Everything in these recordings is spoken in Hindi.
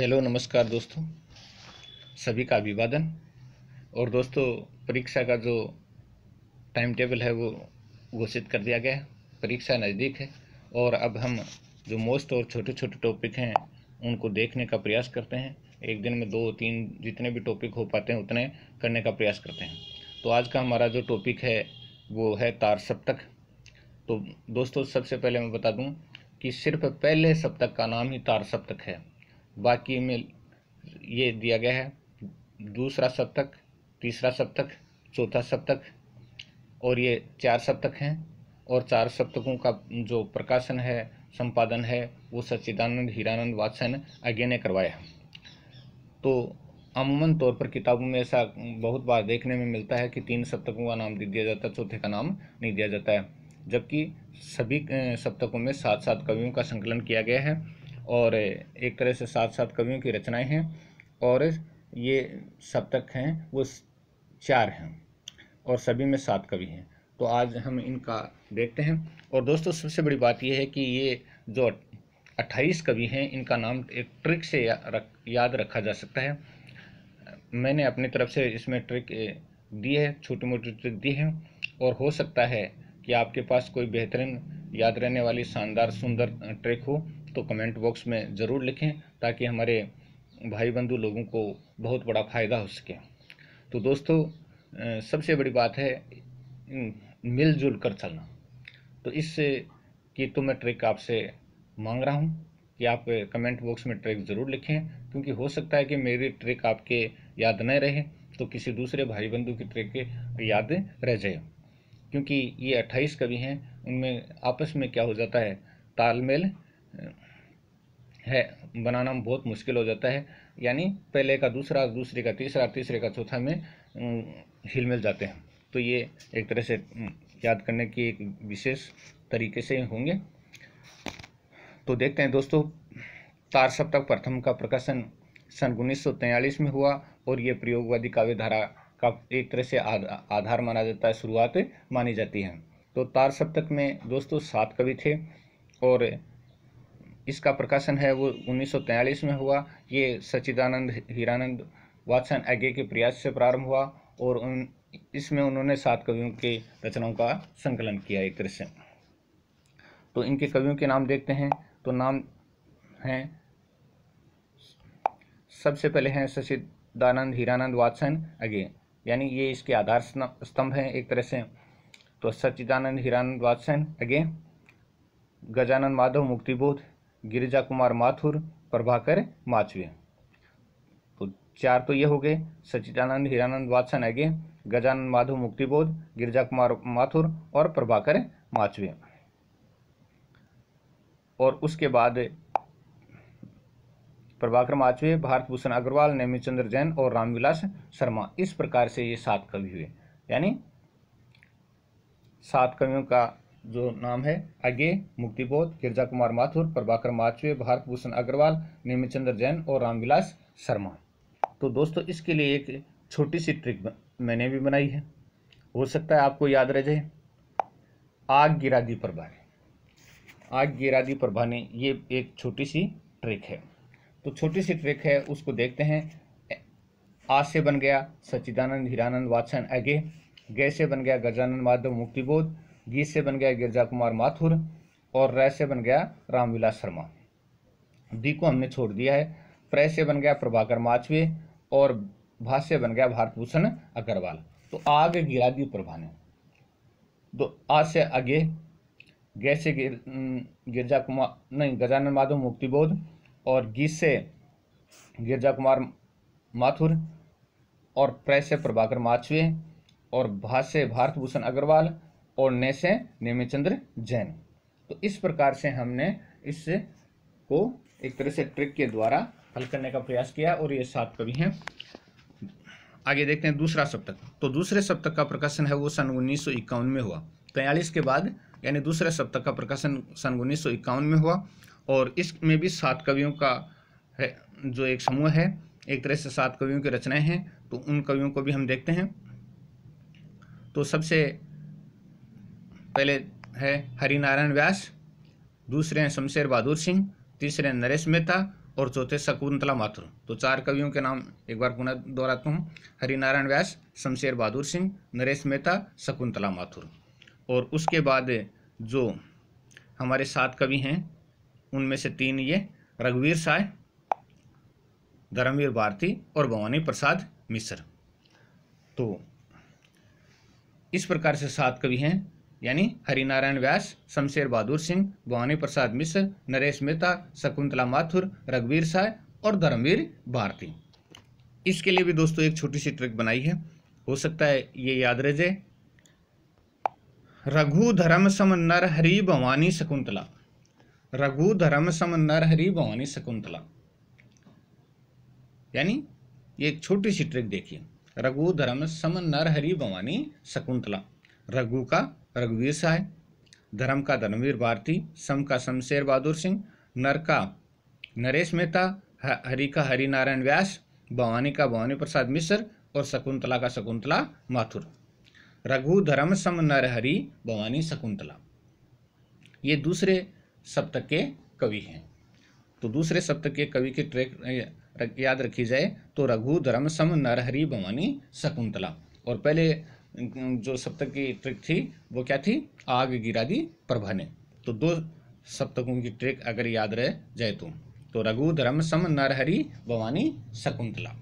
हेलो नमस्कार दोस्तों सभी का अभिवादन और दोस्तों परीक्षा का जो टाइम टेबल है वो घोषित कर दिया गया है परीक्षा नज़दीक है और अब हम जो मोस्ट और छोटे छोटे टॉपिक हैं उनको देखने का प्रयास करते हैं एक दिन में दो तीन जितने भी टॉपिक हो पाते हैं उतने करने का प्रयास करते हैं तो आज का हमारा जो टॉपिक है वो है तार सप्तक तो दोस्तों सबसे पहले मैं बता दूँ कि सिर्फ पहले सप्तक का नाम ही तार सप्तक है बाकी में ये दिया गया है दूसरा सप्तक तीसरा सप्तक चौथा सप्तक और ये चार सप्तक हैं और चार सप्तकों का जो प्रकाशन है संपादन है वो सच्चिदानंद हीरानंद वादशाह ने आज्ञा ने करवाया तो अमूमन तौर पर किताबों में ऐसा बहुत बार देखने में मिलता है कि तीन सप्तकों का नाम दे दिया जाता है चौथे का नाम नहीं दिया जाता है जबकि सभी सप्तकों में सात सात कवियों का संकलन किया गया है और एक तरह से सात सात कवियों की रचनाएं हैं और ये सप्तक हैं वो चार हैं और सभी में सात कवि हैं तो आज हम इनका देखते हैं और दोस्तों सबसे बड़ी बात यह है कि ये जो अट्ठाईस कवि हैं इनका नाम एक ट्रिक से या, याद रखा जा सकता है मैंने अपनी तरफ से इसमें ट्रिक दी है छोटी मोटी ट्रिक दी है और हो सकता है कि आपके पास कोई बेहतरीन याद रहने वाली शानदार सुंदर ट्रिक हो तो कमेंट बॉक्स में ज़रूर लिखें ताकि हमारे भाई बंधु लोगों को बहुत बड़ा फ़ायदा हो सके तो दोस्तों सबसे बड़ी बात है मिलजुल कर चलना तो इससे कि तो मैं ट्रिक आपसे मांग रहा हूँ कि आप कमेंट बॉक्स में ट्रिक ज़रूर लिखें क्योंकि हो सकता है कि मेरी ट्रिक आपके याद न रहे तो किसी दूसरे भाई बंधु की ट्रिक याद रह जाए क्योंकि ये अट्ठाईस कवि हैं उनमें आपस में क्या हो जाता है तालमेल है बनाना बहुत मुश्किल हो जाता है यानी पहले का दूसरा दूसरे का तीसरा तीसरे का चौथा में हिल मिल जाते हैं तो ये एक तरह से याद करने की एक विशेष तरीके से होंगे तो देखते हैं दोस्तों तार सप्तक प्रथम का प्रकाशन सन उन्नीस में हुआ और ये प्रयोगवादी काव्य धारा का एक तरह से आधार माना जाता है शुरुआत मानी जाती है तो तार सप्तक में दोस्तों सात कवि थे और इसका प्रकाशन है वो उन्नीस में हुआ ये सच्चिदानंद हीरानंद वात्सन आगे के प्रयास से प्रारंभ हुआ और उन इसमें उन्होंने सात कवियों के रचनाओं का संकलन किया एक तरह से तो इनके कवियों के नाम देखते हैं तो नाम हैं सबसे पहले हैं सचिदानंद हीरानंद वात्सन अगे यानी ये इसके आधार स्तंभ हैं एक तरह से तो सचिदानंद हीरानंद वात्सन अगे गजानंद माधव मुक्तिबोध गिरिजा कुमार माथुर प्रभाकर माचवे तो चार तो ये हो गए सचिदानंद हीरानंद वाचन है गजानंद माधव मुक्तिबोध गिरिजा कुमार माथुर और प्रभाकर माचवे और उसके बाद प्रभाकर माचवे भारत भूषण अग्रवाल नेमीचंद्र जैन और रामविलास शर्मा इस प्रकार से ये सात कवि हुए यानी सात कवियों का जो नाम है आगे मुक्तिबोध गिरजा कुमार माथुर प्रभाकर माचवे भारत भूषण अग्रवाल निमचंद्र जैन और रामविलास शर्मा तो दोस्तों इसके लिए एक छोटी सी ट्रिक मैंने भी बनाई है हो सकता है आपको याद रह जाए आग गिरादी प्रभा ने आग गिरादी प्रभा ने ये एक छोटी सी ट्रिक है तो छोटी सी ट्रिक है उसको देखते हैं आ से बन गया सच्चिदानंद हिरानंद वाचन अगे गय से बन गया गजानंद माधव मुक्तिबोध जी से बन गया गिरजा कुमार माथुर और रय से बन गया रामविलास शर्मा दी को हमने छोड़ दिया है प्रय से बन गया प्रभाकर माछवे और भा से बन गया भारतभूषण अग्रवाल तो आग गिरा दी प्रभा ने तो आज से आगे गैसे गिर गिरजा कुमार नहीं गजानन माधव मुक्तिबोध और गीत से गिरजा कुमार माथुर और प्रय से प्रभाकर माछवे और भा से भारत भूषण अग्रवाल और ने से जैन तो इस प्रकार से हमने इस को एक तरह से ट्रिक के द्वारा हल करने का प्रयास किया और ये सात कवि हैं आगे देखते हैं दूसरा सप्तक तो दूसरे सप्तक का प्रकाशन है वो सन उन्नीस में हुआ तयालीस के बाद यानी दूसरे सप्तक का प्रकाशन सन उन्नीस में हुआ और इसमें भी सात कवियों का है जो एक समूह है एक तरह से सात कवियों की रचनाएं हैं तो उन कवियों को भी हम देखते हैं तो सबसे पहले है हरिनारायण व्यास दूसरे हैं शमशेर बहादुर सिंह तीसरे हैं नरेश मेहता और चौथे शकुंतला माथुर तो चार कवियों के नाम एक बार पुनः दोहराता हूँ हरिनारायण व्यास शमशेर बहादुर सिंह नरेश मेहता शकुंतला माथुर और उसके बाद जो हमारे सात कवि हैं उनमें से तीन ये रघुवीर साय धर्मवीर भारती और भवानी प्रसाद मिश्र तो इस प्रकार से सात कवि हैं यानी हरिनारायण व्यास शमशेर बहादुर सिंह भवानी प्रसाद मिश्र नरेश मेहता शकुंतला माथुर रघुवीर साय और धर्मवीर भारती इसके लिए भी दोस्तों एक छोटी सी ट्रिक बनाई है हो सकता है ये याद रह जाए रघु धर्म सम नर हरि भवानी शकुंतला रघु धर्म सम नर हरि भवानी शकुंतला यानी ये एक छोटी सी ट्रिक देखिए रघु धर्म सम नर हरि भवानी शकुंतला रघु का रघुवीर साय धर्म का धर्मवीर भारती सम का शमशेर बहादुर सिंह नर का नरेश मेहता हरि का हरिनारायण व्यास भवानी का भवानी प्रसाद मिश्र और शकुंतला का शकुंतला माथुर रघु धर्म सम नर हरि भवानी शकुंतला ये दूसरे सप्तक के कवि हैं तो दूसरे सप्तक के कवि के ट्रैक याद रखी जाए तो रघु धर्म सम नरहरी भवानी शकुंतला और पहले जो सप्तक की ट्रिक थी वो क्या थी आग गिरा दी प्रभा ने तो दो सप्तकों की ट्रिक अगर याद रहे जय तुम तो।, तो रघु धर्म सम नरहरि भवानी शकुंतला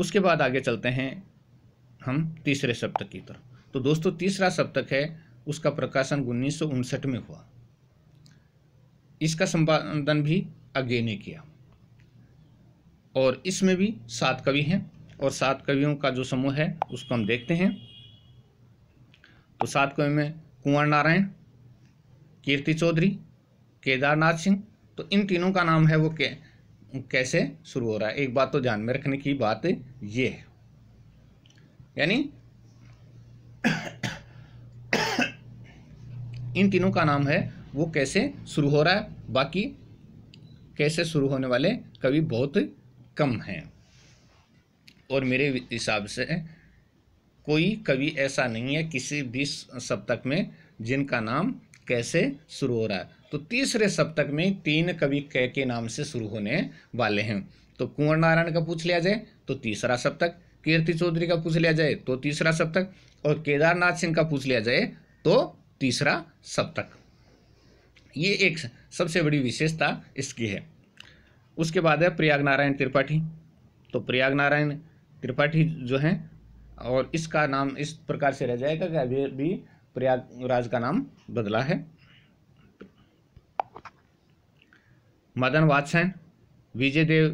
उसके बाद आगे चलते हैं हम तीसरे सप्तक की तरफ तो दोस्तों तीसरा सप्तक है उसका प्रकाशन उन्नीस में हुआ इसका संपादन भी अज्ञे ने किया और इसमें भी सात कवि हैं और सात कवियों का जो समूह है उसको हम देखते हैं तो सात कवि में कुंवर नारायण कीर्ति चौधरी केदारनाथ सिंह तो इन तीनों का नाम है वो के, कैसे शुरू हो रहा है एक बात तो ध्यान में रखने की बात ये है यानी इन तीनों का नाम है वो कैसे शुरू हो रहा है बाकी कैसे शुरू होने वाले कवि बहुत कम हैं और मेरे हिसाब से कोई कवि ऐसा नहीं है किसी भी सप्तक में जिनका नाम कैसे शुरू हो रहा है तो तीसरे सप्तक में तीन कवि कै के नाम से शुरू होने वाले हैं तो कुंवर नारायण का पूछ लिया जाए तो तीसरा सप्तक कीर्ति चौधरी का पूछ लिया जाए तो तीसरा सप्तक और केदारनाथ सिंह का पूछ लिया जाए तो तीसरा सप्तक ये एक सबसे बड़ी विशेषता इसकी है उसके बाद है प्रयाग नारायण त्रिपाठी तो प्रयाग नारायण त्रिपाठी जो हैं और इसका नाम इस प्रकार से रह जाएगा कि अभी भी प्रयागराज का नाम बदला है मदन वाचसैन विजय देव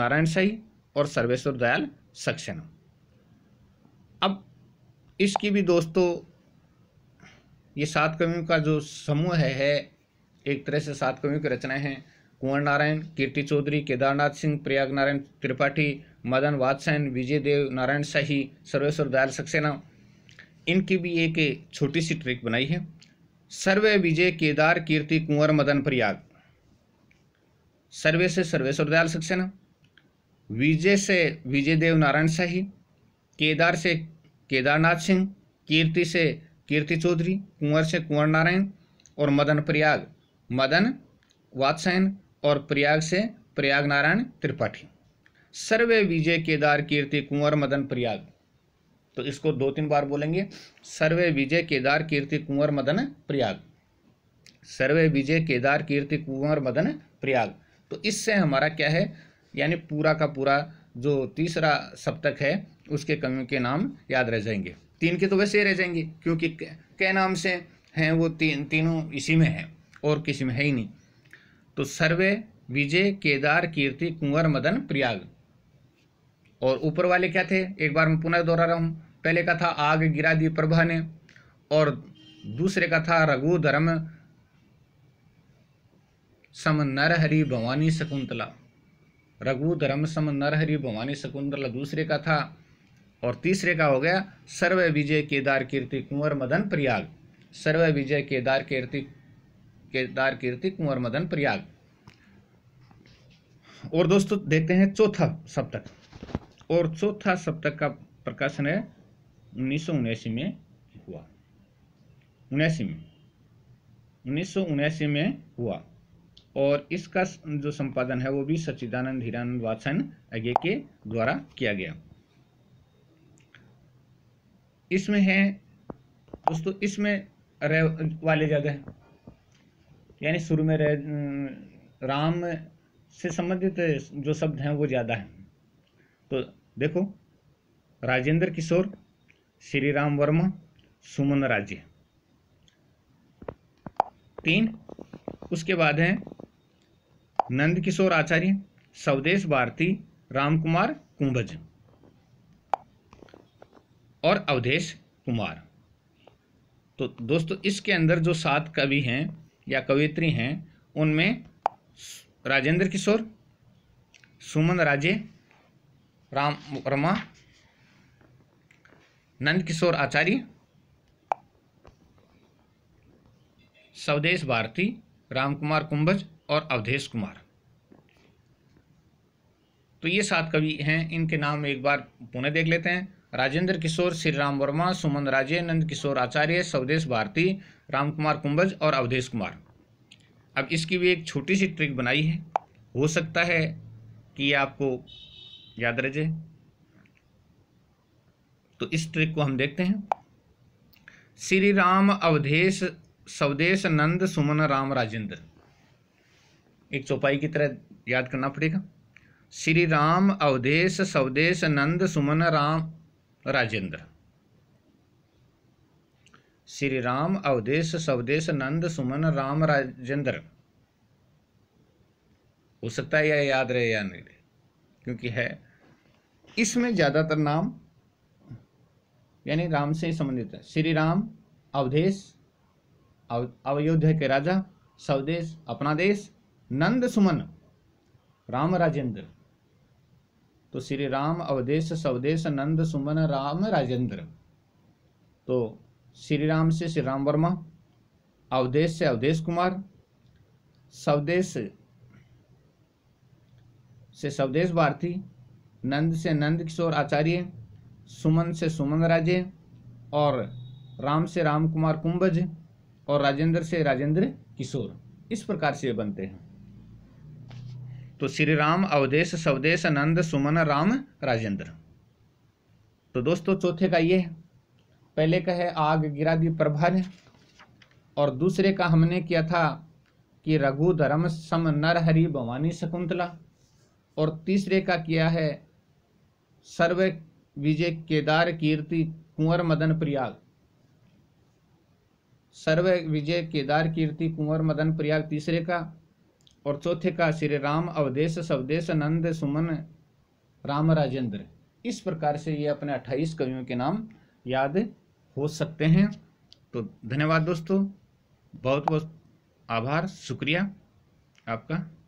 नारायण साई और सर्वेश्वर दयाल सक्सेना अब इसकी भी दोस्तों ये सात कवियों का जो समूह है, है एक तरह से सात कवियों की रचनाएं हैं कुंवर नारायण कीर्ति चौधरी केदारनाथ सिंह प्रयाग नारायण त्रिपाठी मदन वादसैन विजय देव नारायण शाही सर्वेश्वर दयाल सक्सेना इनकी भी एक छोटी सी ट्रिक बनाई है सर्वे विजय केदार कीर्ति कुंवर मदन प्रयाग सर्वे से सर्वेश्वर दयाल सक्सेना विजय से विजय देव नारायण शाही केदार से केदारनाथ सिंह कीर्ति से कीर्ति चौधरी कुंवर से कुंवर नारायण और मदन प्रयाग मदन वात्सैन और प्रयाग से प्रयाग नारायण त्रिपाठी सर्वे विजय केदार कीर्ति कुंवर मदन प्रयाग तो इसको दो तीन बार बोलेंगे सर्वे विजय केदार कीर्ति कुंवर मदन प्रयाग सर्वे विजय केदार कीर्ति कुंवर मदन प्रयाग तो इससे हमारा क्या है यानी पूरा का पूरा जो तीसरा सप्तक है उसके कवियों के नाम याद रह जाएंगे तीन के तो वैसे ही रह जाएंगे क्योंकि कै नाम से हैं वो तीन तीनों इसी में हैं और किसी में है ही नहीं तो सर्वे विजय केदार कीर्ति कुंवर मदन प्रयाग और ऊपर वाले क्या थे एक बार मैं पुनः दोहरा रहा हूँ पहले का था आग गिरा दी प्रभा ने और दूसरे का था रघु धर्म सम नर हरि भवानी शकुंतला रघु धर्म सम नर हरि भवानी शकुंतला दूसरे का था और तीसरे का हो गया सर्व विजय केदार कीर्ति कुंवर मदन प्रयाग सर्व विजय केदार कीर्ति केदार कीर्ति कुंवर मदन प्रयाग और दोस्तों देखते हैं चौथा सप्तक और चौथा सप्तक का प्रकाशन है उन्नीस में हुआ उन्यासी में उन्नीस में हुआ और इसका जो संपादन है वो भी सच्चिदानंद हीरानंद वाचन अगे के द्वारा किया गया इसमें है दोस्तों इसमें रह वाले जगह यानी शुरू में रह राम से संबंधित जो शब्द हैं वो ज़्यादा हैं तो देखो राजेंद्र किशोर श्री राम वर्मा सुमन राज्य तीन उसके बाद हैं नंद किशोर आचार्य स्वदेश भारती रामकुमार कुंभज और अवधेश कुमार तो दोस्तों इसके अंदर जो सात कवि हैं या कवियत्री हैं उनमें राजेंद्र किशोर सुमन राजे राम वर्मा नंद किशोर आचार्य स्वदेश भारती राम कुमार कुंभज और अवधेश कुमार तो ये सात कवि हैं इनके नाम एक बार पुनः देख लेते हैं राजेंद्र किशोर श्री राम वर्मा सुमन राजे नंद किशोर आचार्य स्वदेश भारती राम कुमार कुंभज और अवधेश कुमार अब इसकी भी एक छोटी सी ट्रिक बनाई है हो सकता है कि आपको याद रह जाए तो इस ट्रिक को हम देखते हैं श्री राम अवधेश स्वदेश नंद सुमन राम राजेंद्र एक चौपाई की तरह याद करना पड़ेगा श्री राम अवधेश स्वदेश नंद सुमन राम राजेंद्र श्री राम अवदेश स्वदेश नंद सुमन राम राजेंद्र हो सकता है या याद रहे या नहीं रहे क्योंकि है इसमें ज़्यादातर नाम यानी राम से संबंधित है श्री राम अवधेश अयोध्या के राजा स्वदेश अपना देश नंद सुमन राम राजेंद्र तो श्री राम अवदेश स्वदेश नंद सुमन राम राजेंद्र तो श्री राम से श्री राम वर्मा अवदेश से अवधेश कुमार स्वदेश से स्वदेश भारती नंद से नंद किशोर आचार्य सुमन से सुमन राजे और राम से राम कुमार कुंभज और राजेंद्र से राजेंद्र किशोर इस प्रकार से ये बनते हैं तो श्री राम अवधेश स्वदेश नंद सुमन राम राजेंद्र तो दोस्तों चौथे का ये पहले का है आग गिरा दी प्रभर और दूसरे का हमने किया था कि रघु धर्म सम नर हरि भवानी शकुंतला और तीसरे का किया है सर्व विजय केदार कीर्ति कुंवर मदन प्रयाग सर्व विजय केदार कीर्ति कुंवर मदन प्रयाग तीसरे का और चौथे का श्री राम अवदेश स्वदेश नंद सुमन राम राजेंद्र इस प्रकार से ये अपने अट्ठाईस कवियों के नाम याद हो सकते हैं तो धन्यवाद दोस्तों बहुत बहुत आभार शुक्रिया आपका